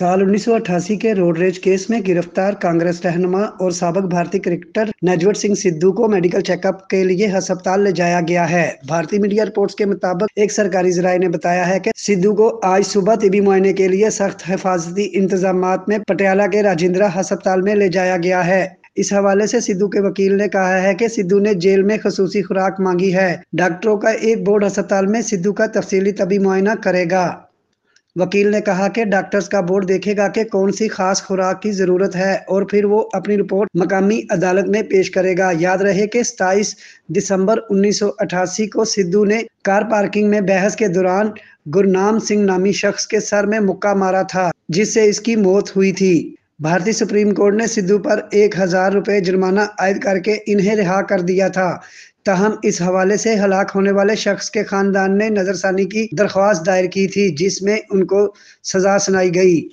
साल उन्नीस के रोडरेज केस में गिरफ्तार कांग्रेस रहनुमा और सबक भारतीय क्रिकेटर नजवर सिंह सिद्धू को मेडिकल चेकअप के लिए अस्पताल ले जाया गया है भारतीय मीडिया रिपोर्ट्स के मुताबिक एक सरकारी जराये ने बताया है कि सिद्धू को आज सुबह तिबी मुआयने के लिए सख्त हिफाजती इंतजाम में पटियाला के राजेंद्रा अस्पताल में ले जाया गया है इस हवाले से सिद्धू के वकील ने कहा है कि सिद्धू ने जेल में खसूसी खुराक मांगी है डॉक्टरों का एक बोर्ड अस्पताल में सिद्धू का तफसीली तबी मुआयना करेगा वकील ने कहा कि डॉक्टर्स का बोर्ड देखेगा कि कौन सी खास खुराक की ज़रूरत है और फिर वो अपनी रिपोर्ट मकामी अदालत में पेश करेगा याद रहे कि सताईस दिसंबर 1988 को सिद्धू ने कार पार्किंग में बहस के दौरान गुरनाम सिंह नामी शख्स के सर में मुक्का मारा था जिससे इसकी मौत हुई थी भारतीय सुप्रीम कोर्ट ने सिद्धू पर एक हज़ार रुपये जुर्माना आयद करके इन्हें रिहा कर दिया था तहम इस हवाले से हलाक होने वाले शख्स के खानदान ने नज़रसानी की दरख्वास्त दायर की थी जिसमें उनको सजा सुनाई गई